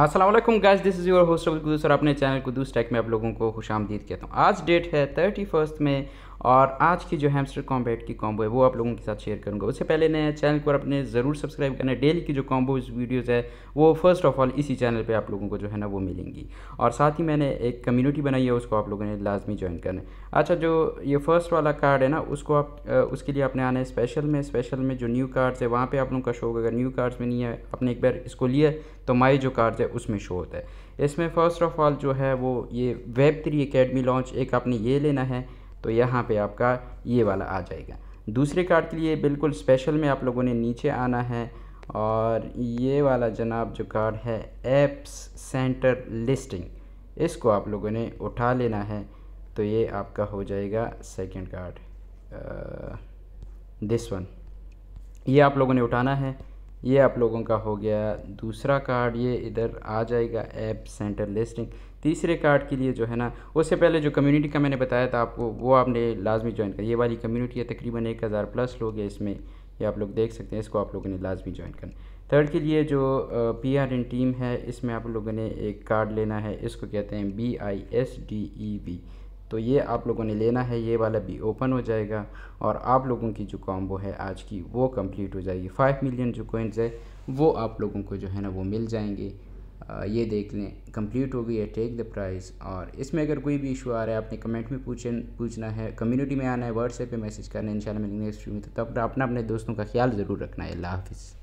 Aslam guys this is your host of Quddus और अपने channel कुदूस टैक में आप लोगों को खुश आमदीद कहता हूँ आज डेट है थर्टी फर्स्ट में और आज की जो हैमस्टर कॉम्बैट की कॉम्बो है वो आप लोगों के साथ शेयर करूँगा उससे पहले नए चैनल को अपने ज़रूर सब्सक्राइब करना डेली की जो कॉम्बोज वीडियोज़ है वो फर्स्ट ऑफ ऑल इसी चैनल पर आप लोगों को जो है ना वो मिलेंगी और साथ ही मैंने एक कम्यूनिटी बनाई है उसको आप लोगों ने लाजमी ज्वाइन करना है अच्छा जो ये फर्स्ट वाला कार्ड है ना उसको आप उसके लिए आपने आना है स्पेशल में स्पेशल में जो न्यू कार्ड्स है वहाँ पर आप लोगों का शो होगा अगर न्यू कार्ड्स में नहीं है आपने एक बार इसको लिया तो माई जो कार्ड्स है उसमें शो होता है इसमें फ़र्स्ट ऑफ ऑल जो है वो ये वेब थ्री अकेडमी लॉन्च एक आपने ये लेना है तो यहाँ पे आपका ये वाला आ जाएगा दूसरे कार्ड के लिए बिल्कुल स्पेशल में आप लोगों ने नीचे आना है और ये वाला जनाब जो कार्ड है एप्स सेंटर लिस्टिंग इसको आप लोगों ने उठा लेना है तो ये आपका हो जाएगा सेकंड कार्ड दिस वन ये आप लोगों ने उठाना है ये आप लोगों का हो गया दूसरा कार्ड ये इधर आ जाएगा ऐप सेंटर लिस्टिंग तीसरे कार्ड के लिए जो है ना उससे पहले जो कम्युनिटी का मैंने बताया था आपको वो आपने लाजमी ज्वाइन कर ये वाली कम्युनिटी है तकरीबन एक हज़ार प्लस लोग हैं इसमें ये आप लोग देख सकते हैं इसको आप लोगों ने लाजमी ज्वाइन करना थर्ड के लिए जो पी आर एन टीम है इसमें आप लोगों ने एक कार्ड लेना है इसको कहते हैं B I S D E B तो ये आप लोगों ने लेना है ये वाला भी ओपन हो जाएगा और आप लोगों की जो कॉम्बो है आज की वो कंप्लीट हो जाएगी फाइव मिलियन जो कोइंस है वो आप लोगों को जो है ना वो मिल जाएंगे ये देख लें कंप्लीट हो गई है टेक द प्राइस और इसमें अगर कोई भी इशू आ रहा है आपने कमेंट में पूछे पूछना है कम्युनिटी में आना है व्हाट्सएप पे मैसेज करना है इंशाल्लाह मिलेंगे नेक्स्ट में तो तब अपना अपने दोस्तों का ख्याल ज़रूर रखना है अल्लाह हाफिज़